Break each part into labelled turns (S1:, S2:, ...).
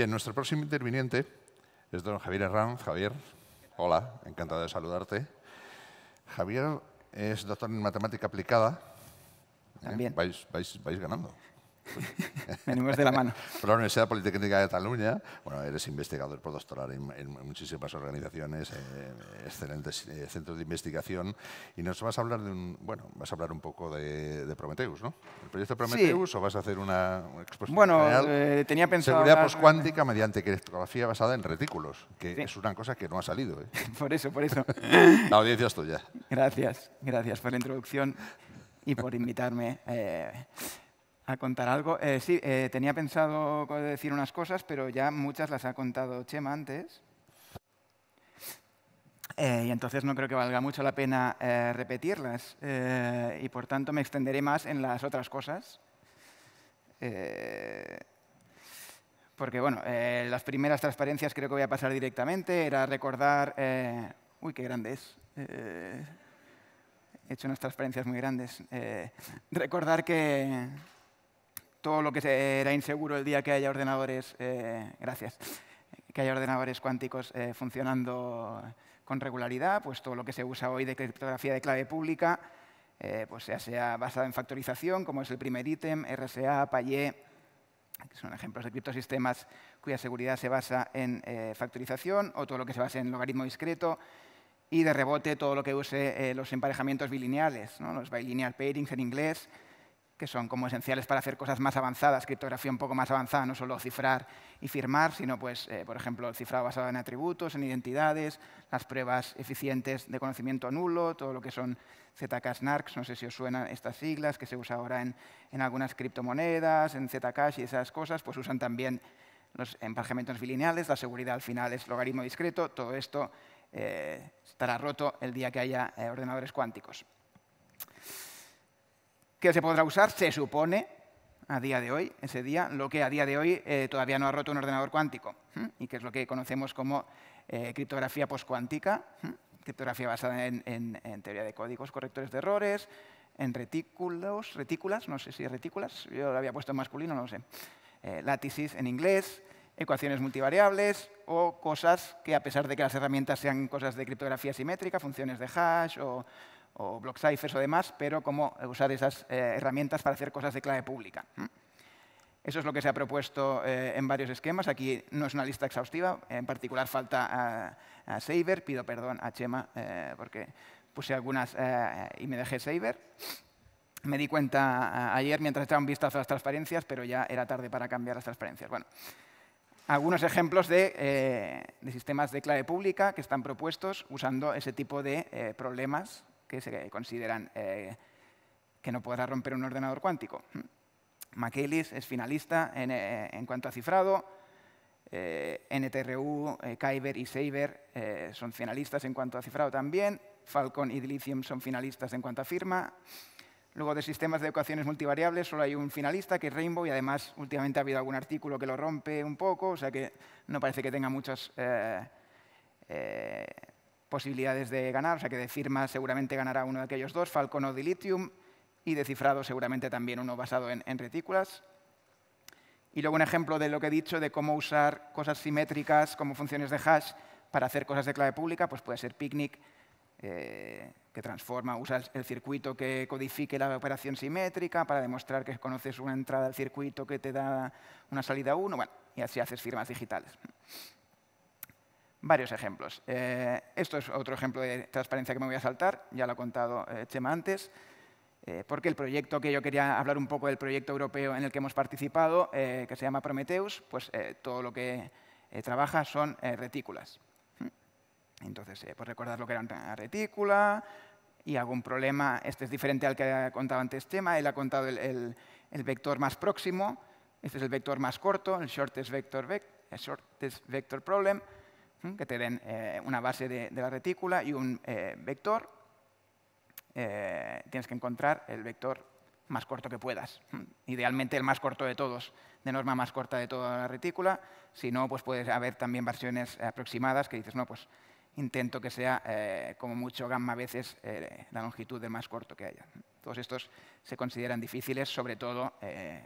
S1: Bien, nuestro próximo interviniente es don Javier Herranz. Javier, hola, encantado de saludarte. Javier es doctor en matemática aplicada. También. vais ganando. Venimos de la mano. Por la Universidad Politécnica de Cataluña, bueno, eres investigador postdoctoral en, en muchísimas organizaciones, eh, excelentes eh, centros de investigación, y nos vas a hablar de un, bueno, vas a hablar un poco de, de Prometheus, ¿no? ¿El proyecto Prometheus o vas a hacer una, exposición Bueno, eh, tenía pensado... Seguridad hablar... mediante criptografía basada en retículos, que es una cosa que no ha salido.
S2: Por eso, por eso. la audiencia es tuya. Gracias, gracias por la introducción y por invitarme a contar algo. Eh, sí, eh, tenía pensado decir unas cosas, pero ya muchas las ha contado Chema antes. Eh, y entonces no creo que valga mucho la pena repetirlas. y por tanto me extenderé más en las otras cosas. porque bueno, las primeras transparencias creo que voy a pasar directamente. Era recordar... uy, qué grande es he hecho unas transparencias muy grandes. recordar que, todo lo que era inseguro el día que haya ordenadores, eh, gracias, que haya ordenadores cuánticos eh, funcionando con regularidad, pues todo lo que se usa hoy de criptografía de clave pública, eh, pues ya sea basada en factorización, como es el primer ítem, RSA, Payé, que son ejemplos de criptosistemas cuya seguridad se basa en factorización, o todo lo que se basa en logaritmo discreto, y de rebote todo lo que use los emparejamientos bilineales, los bilinear pairings en inglés, que son como esenciales para hacer cosas más avanzadas, criptografía un poco más avanzada, no solo cifrar y firmar, sino, pues, eh, por ejemplo, el cifrado basado en atributos, en identidades, las pruebas eficientes de conocimiento nulo, todo lo que son zk narcs no sé si os suenan estas siglas, que se usa ahora en, algunas criptomonedas, en Zcash y esas cosas, pues usan también los emparejamientos bilineales, la seguridad al final es logaritmo discreto, todo esto eh, estará roto el día que haya eh, ordenadores cuánticos que se podrá usar, se supone, a día de hoy, ese día, lo que a día de hoy eh, todavía no ha roto un ordenador cuántico, y que es lo que conocemos como eh, criptografía postcuántica, criptografía basada en, teoría de códigos correctores de errores, en retículos, retículas, no sé si retículas, yo lo había puesto en masculino, no lo sé, eh, látices en inglés, ecuaciones multivariables o cosas que a pesar de que las herramientas sean cosas de criptografía simétrica, funciones de hash o o ciphers o demás, pero cómo usar esas eh, herramientas para hacer cosas de clave pública. Eso es lo que se ha propuesto eh, en varios esquemas. Aquí no es una lista exhaustiva. En particular falta a, a Saber. Pido perdón a Chema eh, porque puse algunas y me dejé Saber. Me di cuenta ayer mientras echaba un vistazo a las transparencias, pero ya era tarde para cambiar las transparencias. Bueno, algunos ejemplos de, de, sistemas de clave pública que están propuestos usando ese tipo de problemas que se consideran eh, que no podrá romper un ordenador cuántico. Maquelis es finalista eh, en, cuanto a cifrado, eh, NTRU, Kyber y Saber son finalistas en cuanto a cifrado también, Falcon y Dilithium son finalistas en cuanto a firma. Luego de sistemas de ecuaciones multivariables solo hay un finalista, que es Rainbow, y además últimamente ha habido algún artículo que lo rompe un poco, o sea que no parece que tenga muchas, posibilidades de ganar, o sea que de firma seguramente ganará uno de aquellos dos, Falcon o Dilithium, y de cifrado seguramente también uno basado en, retículas. Y luego un ejemplo de lo que he dicho, de cómo usar cosas simétricas como funciones de hash para hacer cosas de clave pública, pues puede ser Picnic, eh, que transforma, usa el circuito que codifique la operación simétrica para demostrar que conoces una entrada al circuito que te da una salida uno, bueno, y así haces firmas digitales. Varios ejemplos. Eh, esto es otro ejemplo de transparencia que me voy a saltar, ya lo ha contado eh, Chema antes, eh, porque el proyecto que yo quería hablar un poco del proyecto europeo en el que hemos participado, que se llama Prometheus, pues todo lo que trabaja son retículas. ¿Mm? Entonces, pues recordar lo que era una retícula y algún problema, este es diferente al que ha contado antes Chema, él ha contado el, vector más próximo, este es el vector más corto, el vector, el shortest vector problem, que te den eh, una base de, la retícula y un eh, vector. Eh, tienes que encontrar el vector más corto que puedas. Idealmente el más corto de todos, de norma más corta de toda la retícula. Si no, pues puedes haber también versiones aproximadas que dices, no, pues intento que sea como mucho gamma veces la longitud del más corto que haya. Todos estos se consideran difíciles, sobre todo,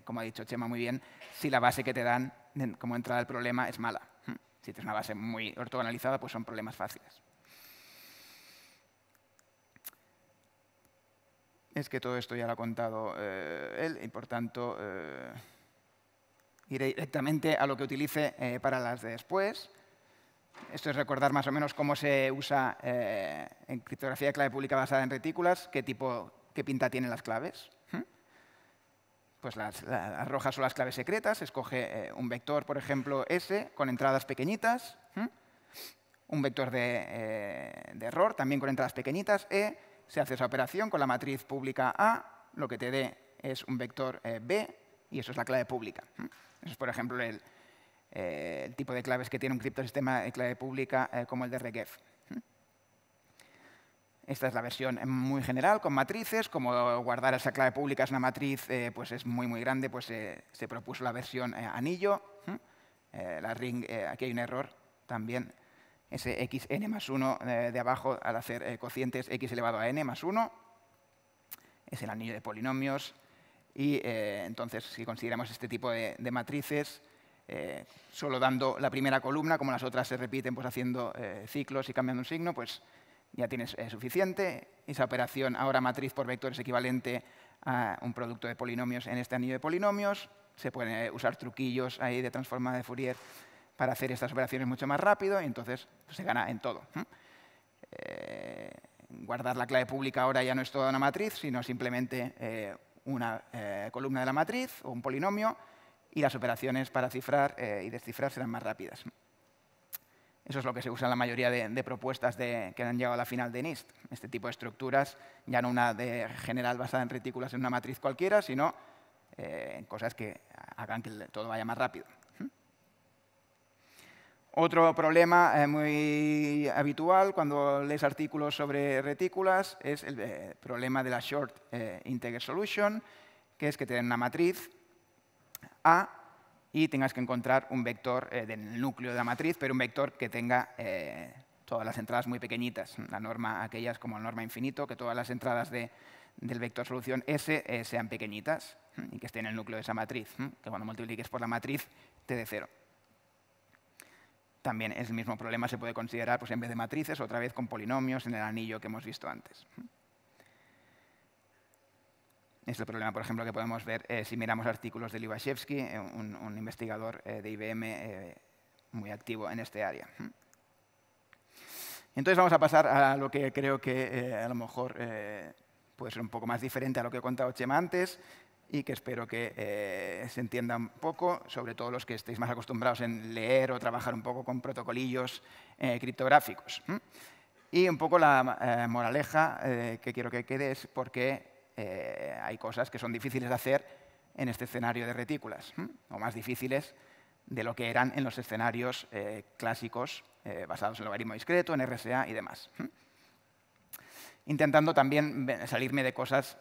S2: como ha dicho Chema muy bien, si la base que te dan como entrada al problema es mala. Si tienes una base muy ortogonalizada, pues son problemas fáciles. Es que todo esto ya lo ha contado eh, él y, por tanto, eh, iré directamente a lo que utilice eh, para las de después. Esto es recordar más o menos cómo se usa en criptografía de clave pública basada en retículas, qué tipo, qué pinta tienen las claves pues las, rojas son las claves secretas, escoge eh, un vector, por ejemplo, S, con entradas pequeñitas, un vector eh, de, error, también con entradas pequeñitas, E, se hace esa operación con la matriz pública A, lo que te dé es un vector eh, B, y eso es la clave pública. Eso es, por ejemplo, el, el, tipo de claves que tiene un criptosistema de clave pública como el de RGEF. Esta es la versión muy general, con matrices. Como guardar esa clave pública es una matriz eh, pues es muy, muy grande, pues eh, se propuso la versión eh, anillo. la ring, aquí hay un error también. Ese xn más 1 de abajo, al hacer cocientes x elevado a n más 1, es el anillo de polinomios. Y entonces, si consideramos este tipo de, matrices, solo dando la primera columna, como las otras se repiten pues, haciendo ciclos y cambiando un signo, pues ya tienes eh, suficiente. Esa operación ahora matriz por vector es equivalente a un producto de polinomios en este anillo de polinomios. Se pueden usar truquillos ahí de transformada de Fourier para hacer estas operaciones mucho más rápido y entonces pues, se gana en todo. ¿eh? Eh, guardar la clave pública ahora ya no es toda una matriz, sino simplemente una columna de la matriz o un polinomio y las operaciones para cifrar y descifrar serán más rápidas. Eso es lo que se usa en la mayoría de, propuestas que han llegado a la final de NIST. Este tipo de estructuras, ya no una de general basada en retículas en una matriz cualquiera, sino eh, en cosas que hagan que todo vaya más rápido. Otro problema eh, muy habitual cuando lees artículos sobre retículas es el eh, problema de la Short Integer Solution, que es que tienen una matriz A y tengas que encontrar un vector eh, del núcleo de la matriz, pero un vector que tenga eh, todas las entradas muy pequeñitas. La norma, aquellas como la norma infinito, que todas las entradas del vector solución S eh, sean pequeñitas y que estén en el núcleo de esa matriz, que cuando multipliques por la matriz te dé cero. También el mismo problema se puede considerar pues, en vez de matrices, otra vez con polinomios en el anillo que hemos visto antes. Es el problema, por ejemplo, que podemos ver eh, si miramos artículos de Libashevsky, eh, un, investigador eh, de IBM muy activo en este área. Entonces vamos a pasar a lo que creo que a lo mejor puede ser un poco más diferente a lo que he contado Chema antes y que espero que se entienda un poco, sobre todo los que estéis más acostumbrados en leer o trabajar un poco con protocolillos criptográficos. Y un poco la moraleja que quiero que quede es por qué eh, hay cosas que son difíciles de hacer en este escenario de retículas, o más difíciles de lo que eran en los escenarios eh, clásicos eh, basados en logaritmo discreto, en RSA y demás. Intentando también salirme de cosas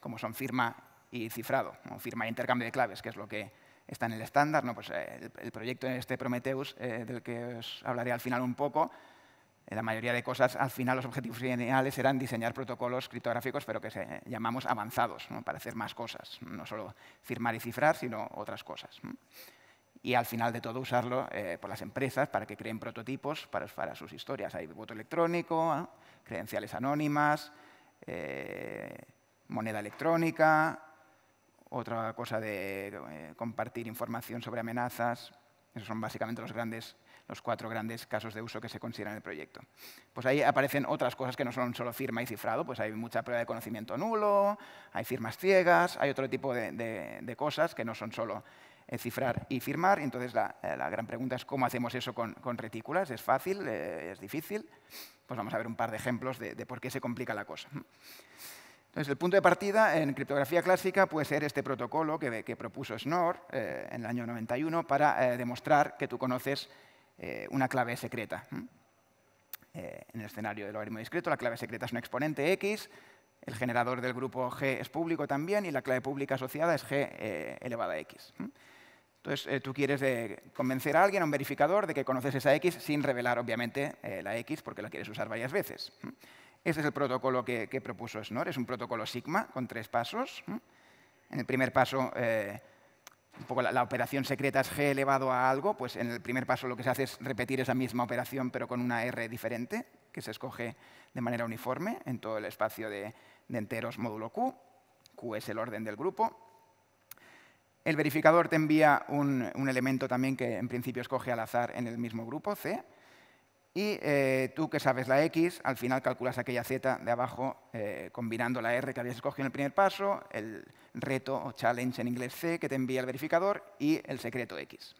S2: como son firma y cifrado, o firma e intercambio de claves, que es lo que está en el estándar. Pues, el, proyecto proyecto este Prometheus, del que os hablaré al final un poco, en la mayoría de cosas, al final los objetivos finales eran diseñar protocolos criptográficos, pero que se, llamamos avanzados, para hacer más cosas, no solo firmar y cifrar, sino otras cosas. Y al final de todo usarlo eh, por las empresas para que creen prototipos para, sus historias. Hay voto electrónico, ¿eh? credenciales anónimas, eh, moneda electrónica, otra cosa de compartir información sobre amenazas. Esos son básicamente los grandes los cuatro grandes casos de uso que se consideran en el proyecto. Pues ahí aparecen otras cosas que no son solo firma y cifrado, pues hay mucha prueba de conocimiento nulo, hay firmas ciegas, hay otro tipo de, cosas que no son solo eh, cifrar y firmar. Entonces eh, la, gran pregunta es cómo hacemos eso con, retículas. ¿Es fácil? Eh, ¿Es difícil? Pues vamos a ver un par de ejemplos de, por qué se complica la cosa. Entonces, el punto de partida en criptografía clásica puede ser este protocolo que, propuso Schnorr en el año 91 para demostrar que tú conoces eh, una clave secreta. Eh, en el escenario del logaritmo discreto, la clave secreta es un exponente x, el generador del grupo g es público también y la clave pública asociada es g eh, elevada a x. Entonces, tú quieres convencer a alguien, a un verificador, de que conoces esa X sin revelar, obviamente, la X porque la quieres usar varias veces. Ese es el protocolo que, propuso Schnorr. Es un protocolo Sigma con tres pasos. En el primer paso la, operación secreta es G elevado a algo, pues en el primer paso lo que se hace es repetir esa misma operación pero con una R diferente, que se escoge de manera uniforme en todo el espacio de, enteros módulo Q. Q es el orden del grupo. El verificador te envía un, elemento también que en principio escoge al azar en el mismo grupo, C, y eh, tú que sabes la X, al final calculas aquella Z de abajo eh, combinando la R que habías escogido en el primer paso, el reto o challenge en inglés C que te envía el verificador y el secreto X.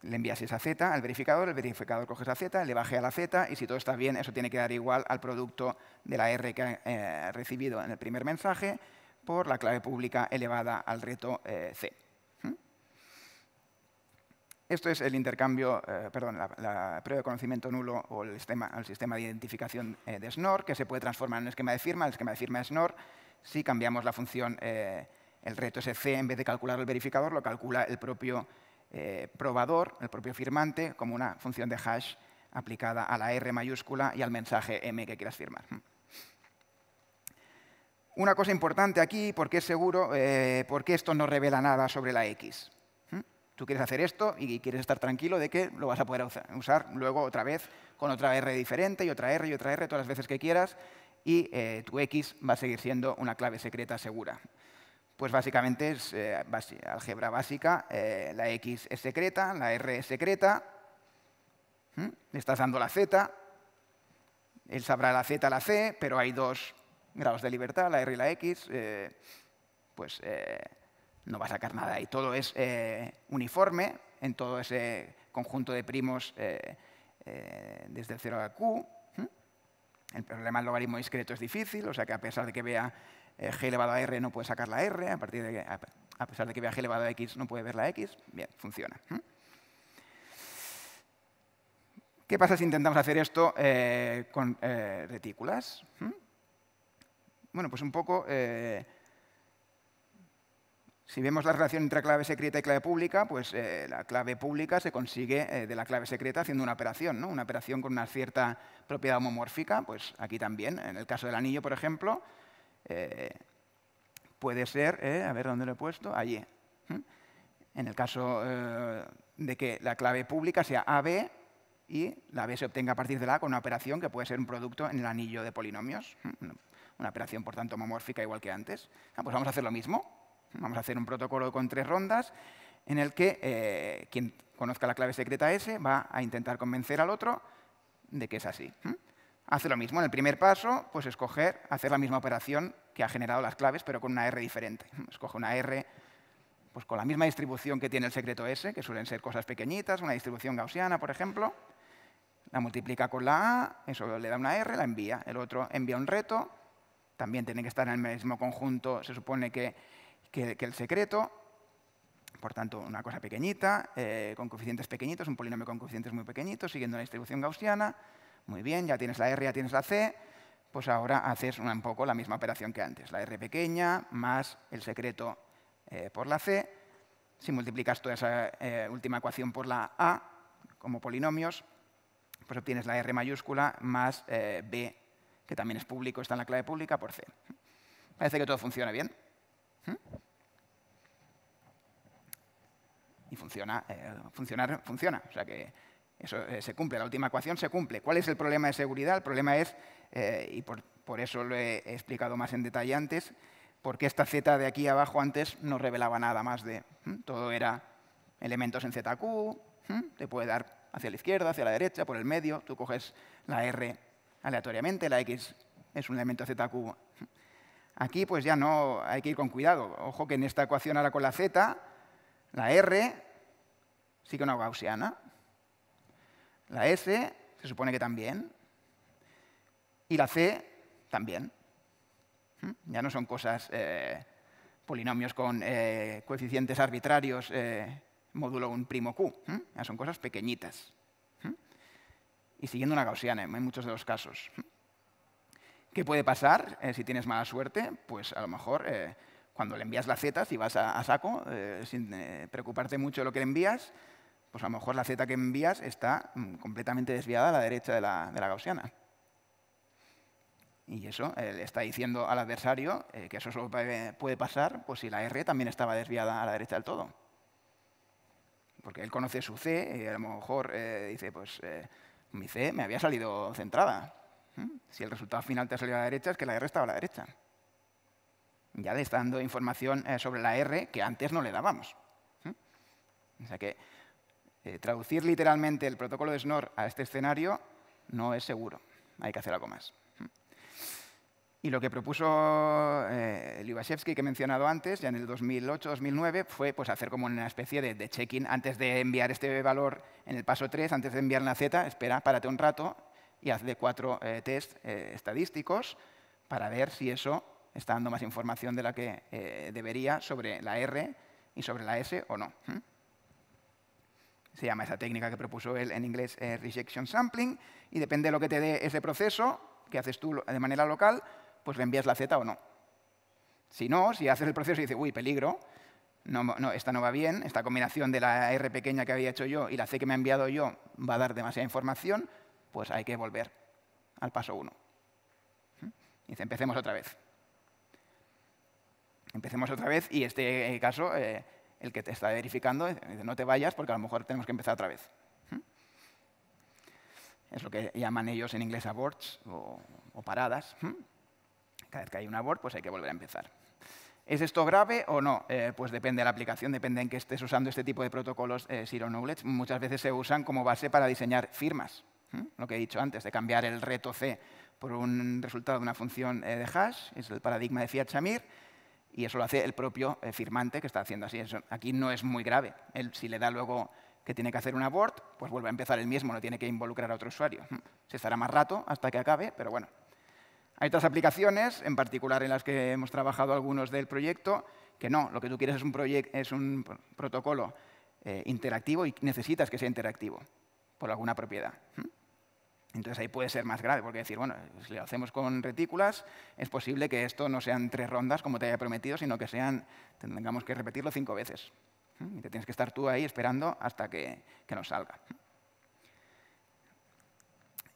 S2: Le envías esa Z al verificador, el verificador coge esa Z, le baje a la Z y si todo está bien, eso tiene que dar igual al producto de la R que ha eh, recibido en el primer mensaje por la clave pública elevada al reto C. Esto es el intercambio, eh, perdón, la, prueba de conocimiento nulo o el sistema, de identificación eh, de SNOR, que se puede transformar en un esquema de firma, el esquema de firma de SNOR, si cambiamos la función, eh, el reto C, en vez de calcular el verificador, lo calcula el propio probador, el propio firmante, como una función de hash aplicada a la R mayúscula y al mensaje M que quieras firmar. Una cosa importante aquí, porque es seguro, porque esto no revela nada sobre la X. Tú quieres hacer esto y quieres estar tranquilo de que lo vas a poder usar luego otra vez con otra R diferente y otra R y otra R todas las veces que quieras y eh, tu X va a seguir siendo una clave secreta segura. Pues básicamente es eh, álgebra básica, eh, la X es secreta, la R es secreta, le estás dando la Z, él sabrá la Z, la C, pero hay dos grados de libertad, la R y la X, pues no va a sacar nada. Y todo es eh, uniforme en todo ese conjunto de primos eh, eh, desde el 0 a Q. El problema del logaritmo discreto es difícil, o sea que a pesar de que vea g elevado a r no puede sacar la r, a, partir de a pesar de que vea g elevado a x no puede ver la x. Bien, funciona. ¿Qué pasa si intentamos hacer esto con retículas? Bueno, pues un poco si vemos la relación entre clave secreta y clave pública, pues eh, la clave pública se consigue eh, de la clave secreta haciendo una operación, ¿no? una operación con una cierta propiedad homomórfica, pues aquí también, en el caso del anillo, por ejemplo, eh, puede ser, a ver dónde lo he puesto, allí. En el caso de que la clave pública sea AB y la B se obtenga a partir de la A con una operación que puede ser un producto en el anillo de polinomios, una operación, por tanto, homomórfica igual que antes. Ah, pues vamos a hacer lo mismo. Vamos a hacer un protocolo con tres rondas en el que eh, quien conozca la clave secreta S va a intentar convencer al otro de que es así. Hace lo mismo. En el primer paso, pues escoger, hacer la misma operación que ha generado las claves, pero con una R diferente. Escoge una R pues, con la misma distribución que tiene el secreto S, que suelen ser cosas pequeñitas, una distribución gaussiana, por ejemplo. La multiplica con la A, eso le da una R, la envía. El otro envía un reto. También tiene que estar en el mismo conjunto, se supone que que, el secreto, por tanto, una cosa pequeñita, eh, con coeficientes pequeñitos, un polinomio con coeficientes muy pequeñitos, siguiendo la distribución gaussiana. Muy bien, ya tienes la R, ya tienes la C. Pues ahora haces un poco la misma operación que antes. La R pequeña más el secreto eh, por la C. Si multiplicas toda esa eh, última ecuación por la A, como polinomios, pues obtienes la R mayúscula más B, que también es público, está en la clave pública, por C. Parece que todo funciona bien. Y funciona, eh, funcionar, funciona. O sea que eso eh, se cumple, la última ecuación se cumple. ¿Cuál es el problema de seguridad? El problema es, eh, y por, eso lo he explicado más en detalle antes, porque esta Z de aquí abajo antes no revelaba nada más de... Todo era elementos en ZQ, te puede dar hacia la izquierda, hacia la derecha, por el medio. Tú coges la R aleatoriamente, la X es un elemento ZQ Aquí pues ya no hay que ir con cuidado. Ojo que en esta ecuación ahora con la z, la r sí sigue una gaussiana. La s se supone que también. Y la c también. ¿Mm? Ya no son cosas, eh, polinomios con eh, coeficientes arbitrarios, eh, módulo un primo q. ¿Mm? Ya son cosas pequeñitas. ¿Mm? Y siguiendo una gaussiana en muchos de los casos. ¿Qué puede pasar eh, si tienes mala suerte? Pues a lo mejor eh, cuando le envías la Z, si vas a, saco, eh, sin preocuparte mucho de lo que le envías, pues a lo mejor la Z que envías está mm, completamente desviada a la derecha de la, gaussiana. Y eso le está diciendo al adversario que eso solo puede, pasar pues si la R también estaba desviada a la derecha del todo. Porque él conoce su C y a lo mejor dice, pues mi C me había salido centrada, ¿Mm? Si el resultado final te ha salido a la derecha, es que la R estaba a la derecha. Ya le está dando información eh, sobre la R que antes no le dábamos.
S1: ¿Mm?
S2: O sea que eh, traducir literalmente el protocolo de SNOR a este escenario no es seguro. Hay que hacer algo más. ¿Mm? Y lo que propuso eh, que he mencionado antes, ya en el 2008-2009, fue pues, hacer como una especie de, de check-in antes de enviar este valor en el paso 3, antes de enviar la Z, espera, párate un rato, y hace cuatro tests eh, test eh, estadísticos para ver si eso está dando más información de la que eh, debería sobre la R y sobre la S o no. Se llama esa técnica que propuso él en inglés rejection sampling y depende de lo que te dé ese proceso que haces tú de manera local, pues le envías la Z o no. Si no, si haces el proceso y dices, uy, peligro, no, no, esta no va bien, esta combinación de la R pequeña que había hecho yo y la C que me ha enviado yo va a dar demasiada información, pues hay que volver al paso uno. Y ¿Mm? dice, empecemos otra vez. Empecemos otra vez y este eh, caso, eh, el que te está verificando, eh, dice, no te vayas porque a lo mejor tenemos que empezar otra vez. ¿Mm? Es lo que llaman ellos en inglés aborts o, paradas. ¿Mm? Cada vez que hay un abort, pues hay que volver a empezar. ¿Es esto grave o no? pues depende de la aplicación, depende en que estés usando este tipo de protocolos Zero Knowledge. Muchas veces se usan como base para diseñar firmas. ¿eh? Lo que he dicho antes, de cambiar el reto C por un resultado de una función eh, de hash, es el paradigma de Fiat-Shamir, y eso lo hace el propio eh, firmante que está haciendo así. aquí no es muy grave. si le da luego que tiene que hacer un abort, pues vuelve a empezar el mismo, no tiene que involucrar a otro usuario. Se estará más rato hasta que acabe, pero bueno. Hay otras aplicaciones, en particular en las que hemos trabajado algunos del proyecto, que no, lo que tú quieres es un, es un protocolo interactivo y necesitas que sea interactivo por alguna propiedad. Entonces ahí puede ser más grave, porque decir, bueno, si lo hacemos con retículas, es posible que esto no sean tres rondas como te había prometido, sino que sean, tengamos que repetirlo cinco veces. Y te tienes que estar tú ahí esperando hasta que, nos salga.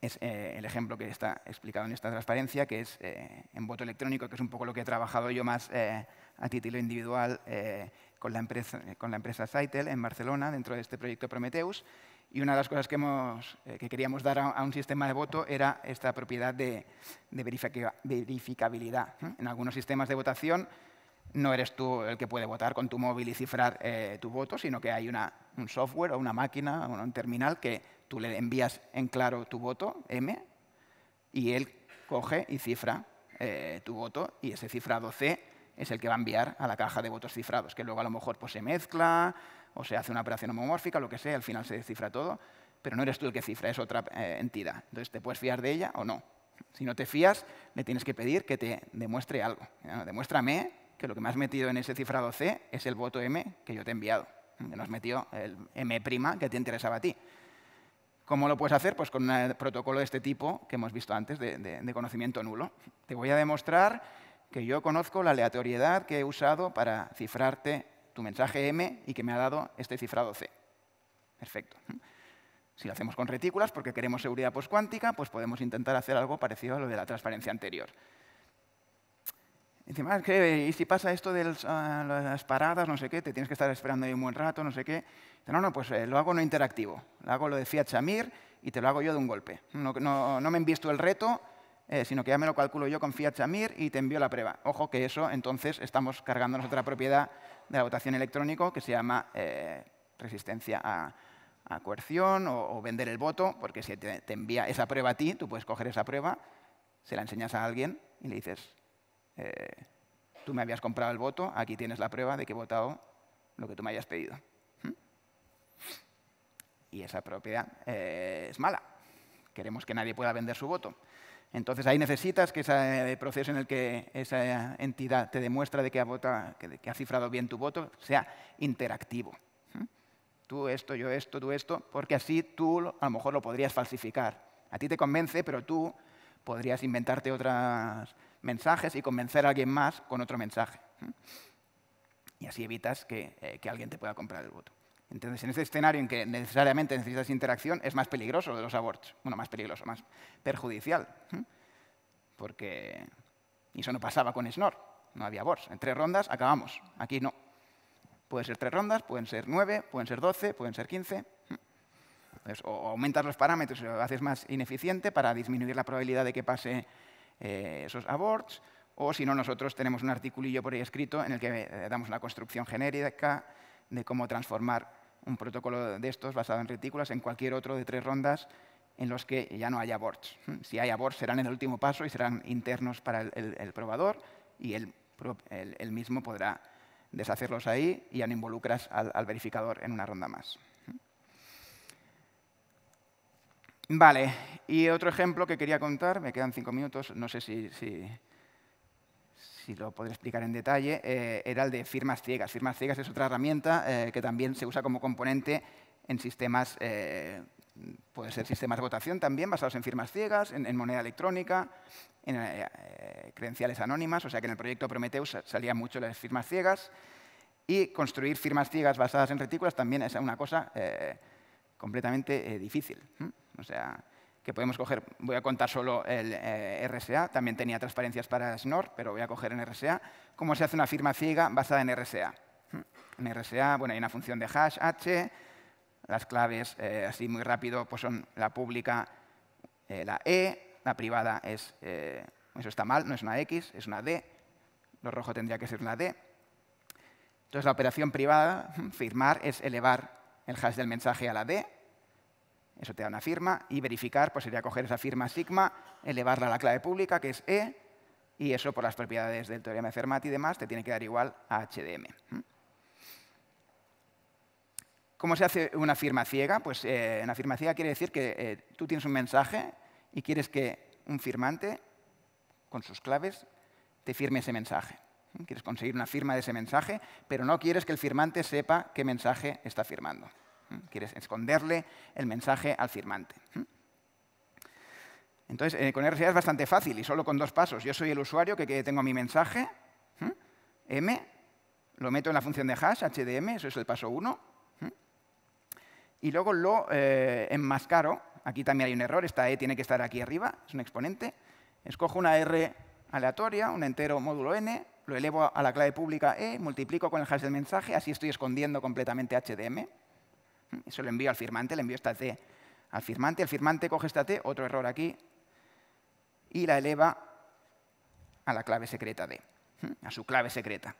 S2: Es eh, el ejemplo que está explicado en esta transparencia, que es eh, en voto electrónico, que es un poco lo que he trabajado yo más eh, a título individual con la empresa, con la empresa en Barcelona, dentro de este proyecto Prometheus. Y una de las cosas que, eh, queríamos dar a, un sistema de voto era esta propiedad de, verificabilidad. ¿eh? En algunos sistemas de votación no eres tú el que puede votar con tu móvil y cifrar eh, tu voto, sino que hay un software o una máquina o un terminal que tú le envías en claro tu voto, M, y él coge y cifra tu voto y ese cifrado C es el que va a enviar a la caja de votos cifrados, que luego a lo mejor pues, se mezcla, o se hace una operación homomórfica, lo que sea, al final se descifra todo, pero no eres tú el que cifra, es otra eh, entidad. Entonces, ¿te puedes fiar de ella o no? Si no te fías, le tienes que pedir que te demuestre algo. Demuéstrame que lo que me has metido en ese cifrado C es el voto M que yo te he enviado, que nos metió el M' que te interesaba a ti. ¿Cómo lo puedes hacer? Pues con un eh, protocolo de este tipo que hemos visto antes, de, conocimiento nulo. Te voy a demostrar que yo conozco la aleatoriedad que he usado para cifrarte tu mensaje M y que me ha dado este cifrado C. Perfecto. Si lo hacemos con retículas, porque queremos seguridad postcuántica, pues podemos intentar hacer algo parecido a lo de la transparencia anterior. Encima, eh, ¿y si pasa esto de ah, las paradas, no sé qué, te tienes que estar esperando ahí un buen rato, no sé qué? No, no, pues eh, lo hago no interactivo. Lo hago lo de Fiat Shamir y te lo hago yo de un golpe. No, me envíes tú el reto, eh, sino que ya me lo calculo yo con Fiat Shamir y te envío la prueba. Ojo que eso, entonces, estamos cargándonos otra propiedad de la votación electrónico que se llama eh, resistencia a, coerción o, vender el voto, porque si te, envía esa prueba a ti, tú puedes coger esa prueba, se la enseñas a alguien y le dices, eh, tú me habías comprado el voto, aquí tienes la prueba de que he votado lo que tú me hayas pedido. ¿Mm? Y esa propiedad eh, es mala. Queremos que nadie pueda vender su voto. Entonces ahí necesitas que ese eh, proceso en el que esa entidad te demuestra de que ha, votado, que ha cifrado bien tu voto sea interactivo. ¿Mm? Tú esto, yo esto, tú esto, porque así tú a lo mejor lo podrías falsificar. A ti te convence, pero tú podrías inventarte otros mensajes y convencer a alguien más con otro mensaje. ¿Mm? Y así evitas eh, que alguien te pueda comprar el voto. Entonces, en ese escenario en que necesariamente necesitas interacción, es más peligroso de los aborts. Bueno, más peligroso, más perjudicial. ¿eh? Porque eso no pasaba con SNOR, no había aborts. En tres rondas acabamos, aquí no. Pueden ser tres rondas, pueden ser nueve, pueden ser doce, pueden ser quince. ¿eh? Pues, o aumentas los parámetros y lo haces más ineficiente para disminuir la probabilidad de que pase eh, esos aborts, o si no, nosotros tenemos un articulillo por ahí escrito en el que damos una construcción genérica de cómo transformar un protocolo de estos basado en retículas en cualquier otro de tres rondas en los que ya no haya aborts. Si hay aborts, serán en el último paso y serán internos para el, probador y él, el, mismo podrá deshacerlos ahí y ya no involucras al, verificador en una ronda más. Vale, y otro ejemplo que quería contar, me quedan cinco minutos, no sé si si lo podré explicar en detalle, eh, era el de firmas ciegas. Firmas ciegas es otra herramienta eh, que también se usa como componente en sistemas, eh, puede ser sistemas de votación también, basados en firmas ciegas, en, moneda electrónica, en credenciales anónimas, o sea que en el proyecto Prometheus salían mucho las firmas ciegas. Y construir firmas ciegas basadas en retículas también es una cosa completamente difícil. O sea, que podemos coger, voy a contar solo el eh, RSA, también tenía transparencias para SNOR, pero voy a coger en RSA, cómo se hace una firma ciega basada en RSA. Hmm, en RSA, bueno, hay una función de hash H, las claves, eh, así muy rápido, pues son la pública, eh, la E, la privada es, eso está mal, no es una X, es una D, lo rojo tendría que ser una D. Entonces la operación privada, firmar, es elevar el hash del mensaje a la D, eso te da una firma y verificar pues sería coger esa firma sigma, elevarla a la clave pública, que es E, y eso por las propiedades del teorema de Fermat y demás te tiene que dar igual a HDM. ¿Cómo se hace una firma ciega? Pues eh, una firma ciega quiere decir que eh, tú tienes un mensaje y quieres que un firmante, con sus claves, te firme ese mensaje. Quieres conseguir una firma de ese mensaje, pero no quieres que el firmante sepa qué mensaje está firmando. Quieres esconderle el mensaje al firmante. Entonces, eh, con RCA es bastante fácil y solo con dos pasos. Yo soy el usuario que, tengo mi mensaje, M, lo meto en la función de hash, HDM, eso es el paso 1, y luego lo eh, enmascaro. Aquí también hay un error, esta E tiene que estar aquí arriba, es un exponente. Escojo una R aleatoria, un entero módulo N, lo elevo a la clave pública E, multiplico con el hash del mensaje, así estoy escondiendo completamente HDM. Eso le envío al firmante, le envío esta T al firmante, el firmante coge esta T, otro error aquí, y la eleva a la clave secreta D, a su clave secreta.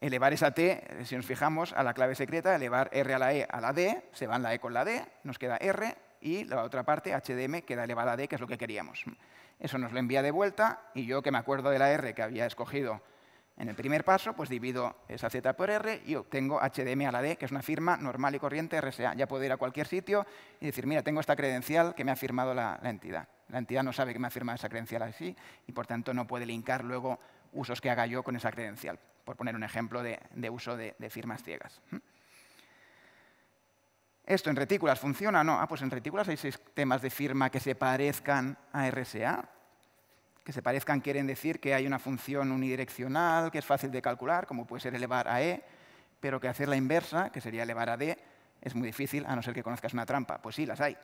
S2: Elevar esa T, si nos fijamos, a la clave secreta, elevar R a la E a la D, se van la E con la D, nos queda R, y la otra parte, HDM, queda elevada a D, que es lo que queríamos. Eso nos lo envía de vuelta, y yo que me acuerdo de la R que había escogido en el primer paso, pues divido esa Z por R y obtengo HDM a la D, que es una firma normal y corriente RSA. Ya puedo ir a cualquier sitio y decir, mira, tengo esta credencial que me ha firmado la, entidad. La entidad no sabe que me ha firmado esa credencial así y, por tanto, no puede linkar luego usos que haga yo con esa credencial, por poner un ejemplo de, uso de, firmas ciegas. ¿Esto en retículas funciona o no? Ah, pues en retículas hay sistemas de firma que se parezcan a RSA que se parezcan quieren decir que hay una función unidireccional, que es fácil de calcular, como puede ser elevar a e, pero que hacer la inversa, que sería elevar a d, es muy difícil, a no ser que conozcas una trampa. Pues sí, las hay.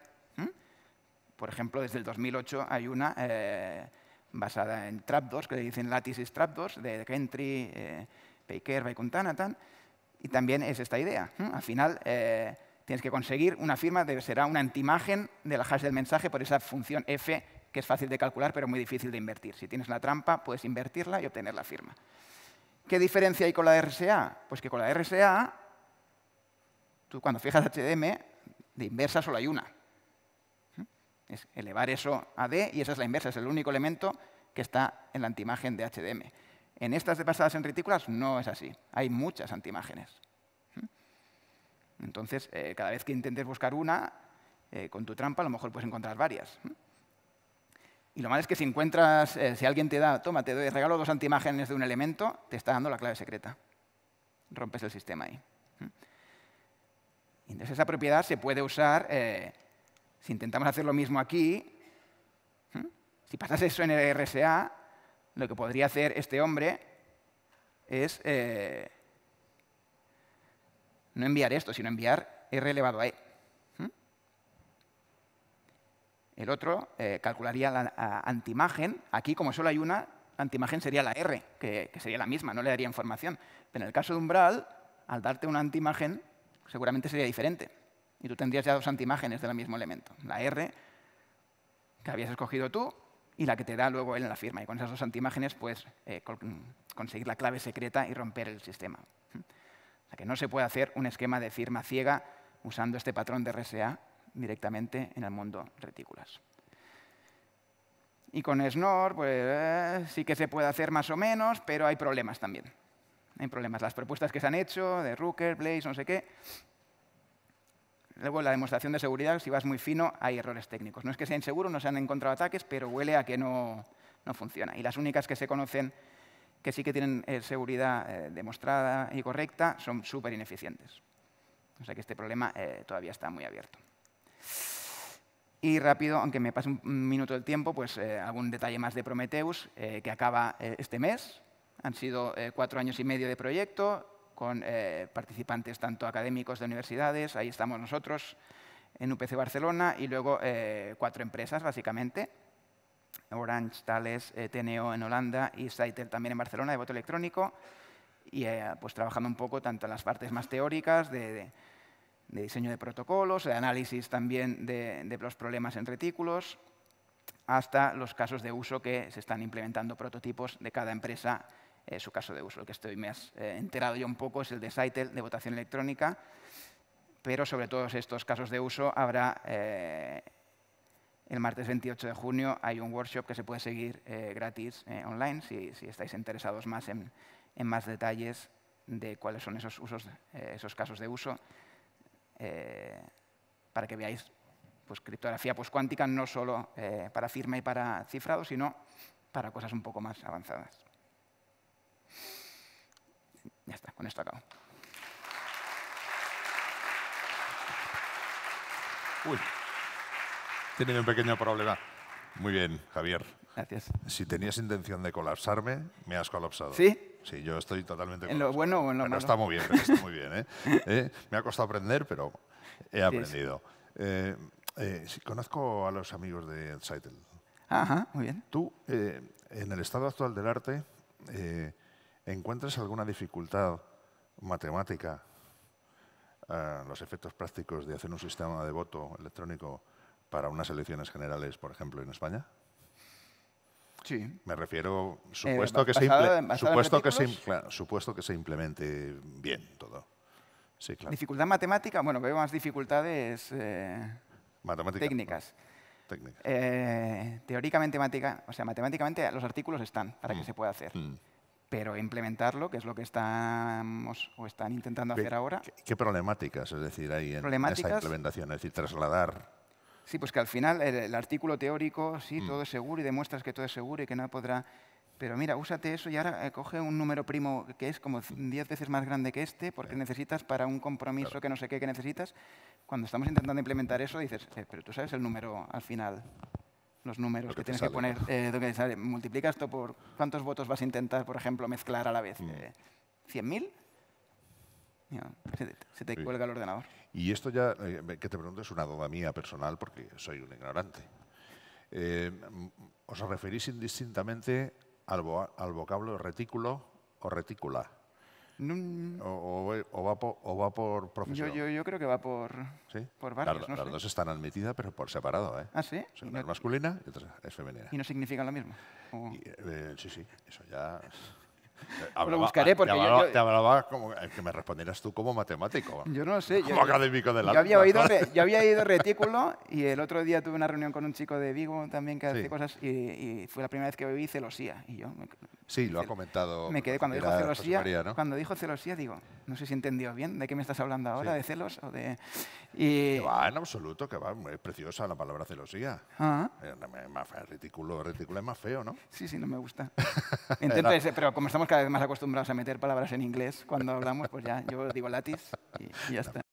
S2: Por ejemplo, desde el 2008 hay una eh, basada en trapdoors, que le dicen lattices trapdoors, de Gentry, eh, Baker, y también es esta idea. Al final, eh, tienes que conseguir una firma, será una antimagen del hash del mensaje por esa función f que es fácil de calcular pero muy difícil de invertir. Si tienes la trampa, puedes invertirla y obtener la firma. ¿Qué diferencia hay con la RSA? Pues que con la RSA, tú cuando fijas HDM, de inversa solo hay una. ¿Mm? Es elevar eso a D y esa es la inversa, es el único elemento que está en la antiimagen de HDM. En estas de pasadas en retículas no es así. Hay muchas antimágenes. ¿Mm? Entonces, eh, cada vez que intentes buscar una, eh, con tu trampa a lo mejor puedes encontrar varias. ¿Mm? Y lo malo es que si encuentras, eh, si alguien te da, toma, te doy, regalo dos antimágenes de un elemento, te está dando la clave secreta. Rompes el sistema ahí. ¿Mm? Entonces esa propiedad se puede usar, eh, si intentamos hacer lo mismo aquí, ¿Mm? si pasas eso en el RSA, lo que podría hacer este hombre es eh, no enviar esto, sino enviar R elevado a E. El otro eh, calcularía la antiimagen. Aquí, como solo hay una, antimagen sería la R, que, sería la misma, no le daría información. Pero en el caso de umbral, al darte una antimagen, seguramente sería diferente. Y tú tendrías ya dos antimágenes del mismo elemento. La R, que habías escogido tú, y la que te da luego él en la firma. Y con esas dos antimágenes puedes eh, conseguir la clave secreta y romper el sistema. O sea que no se puede hacer un esquema de firma ciega usando este patrón de RSA directamente en el mundo retículas. Y con SNOR, pues sí que se puede hacer más o menos, pero hay problemas también. Hay problemas. Las propuestas que se han hecho de Rooker, Blaze, no sé qué. Luego, la demostración de seguridad, si vas muy fino, hay errores técnicos. No es que sea inseguro, no se han encontrado ataques, pero huele a que no, funciona. Y las únicas que se conocen que sí que tienen eh, seguridad eh, demostrada y correcta son súper ineficientes. O sea que este problema eh, todavía está muy abierto. Y rápido, aunque me pase un minuto del tiempo, pues eh, algún detalle más de Prometheus, eh, que acaba eh, este mes. Han sido cuatro años y medio de proyecto, con participantes tanto académicos de universidades, ahí estamos nosotros en UPC Barcelona, y luego cuatro empresas, básicamente. Orange, Thales, TNO en Holanda y Saitel también en Barcelona, de voto electrónico. Y pues trabajando un poco tanto en las partes más teóricas de de diseño de protocolos, de análisis también de, los problemas en retículos, hasta los casos de uso que se están implementando prototipos de cada empresa, eh, su caso de uso. Lo que estoy me has eh, enterado yo un poco es el de Citel de votación electrónica, pero sobre todos estos casos de uso habrá eh, el martes 28 de junio hay un workshop que se puede seguir gratis online si, estáis interesados más en, más detalles de cuáles son esos, usos, esos casos de uso. Eh, para que veáis pues, criptografía cuántica, no solo eh, para firma y para cifrado, sino para cosas un poco más avanzadas. Ya está, con esto acabo.
S1: Uy, tienen un pequeño problema. Muy bien, Javier. Gracias. Si tenías intención de colapsarme, me has colapsado. ¿Sí? Sí, yo estoy totalmente... ¿En lo bueno o en malo? Está muy bien, está muy bien. ¿eh? ¿eh? Me ha costado aprender, pero he aprendido. Eh, eh, conozco a los amigos de Saitel.
S2: Ajá, muy bien.
S1: ¿Tú, en el estado actual del arte, encuentras alguna dificultad matemática los efectos prácticos de hacer un sistema de voto electrónico para unas elecciones generales, por ejemplo, en España? Sí. Me refiero, eh, supuesto, que, se supuesto que, se supuesto que se implemente bien todo. Sí, claro.
S2: Dificultad matemática, bueno, veo más dificultades eh, técnicas. Eh, teóricamente, o sea, matemáticamente los artículos están para que mm. se pueda hacer. Mm. Pero implementarlo, que es lo que estamos o están intentando hacer ahora.
S1: ¿Qué, problemáticas, es decir, hay en esa implementación? Es decir, trasladar
S2: Sí, pues que al final el, artículo teórico, sí, mm. todo es seguro y demuestras que todo es seguro y que no podrá... Pero mira, úsate eso y ahora eh, coge un número primo que es como 10 mm. veces más grande que este porque necesitas para un compromiso que no sé qué que necesitas. Cuando estamos intentando implementar eso dices, eh, pero tú sabes el número al final, los números que, tienes que poner. Eh, esto por cuántos votos vas a intentar, por ejemplo, mezclar a la vez. Mm. Eh, ¿Cien ¿100.000? se te, cuelga el ordenador.
S1: Y esto ya, eh, que te pregunto, es una duda mía personal porque soy un ignorante. Eh, ¿Os referís indistintamente al, al, vocablo retículo o retícula?
S2: o,
S1: va por, o, Yo,
S2: creo que va por, varios, Las, dos
S1: están admitidas, pero por separado. ¿eh? ¿Ah, sí? una es masculina y otra es femenina.
S2: ¿Y no significan lo
S1: mismo? Eh, sí, sí, eso ya buscaré porque te hablaba, Te hablaba como eh, que me respondieras tú como matemático. Yo no sé. Como académico de la yo había, yo había ido
S2: retículo y el otro día tuve una reunión con un chico de Vigo también que hace cosas y, fue la primera vez que bebí celosía. Y yo,
S1: Sí, lo ha comentado. Me quedé cuando dijo celosía,
S2: cuando dijo celosía, digo, no sé si entendió bien de qué me estás hablando ahora, de celos o de. en
S1: absoluto, que va, es preciosa la palabra celosía. ¿Ah? Es más feo, es más
S2: feo, ¿no? Sí, sí, no me gusta. pero como estamos cada vez más acostumbrados a meter palabras en inglés cuando hablamos, pues ya yo digo latis y ya está.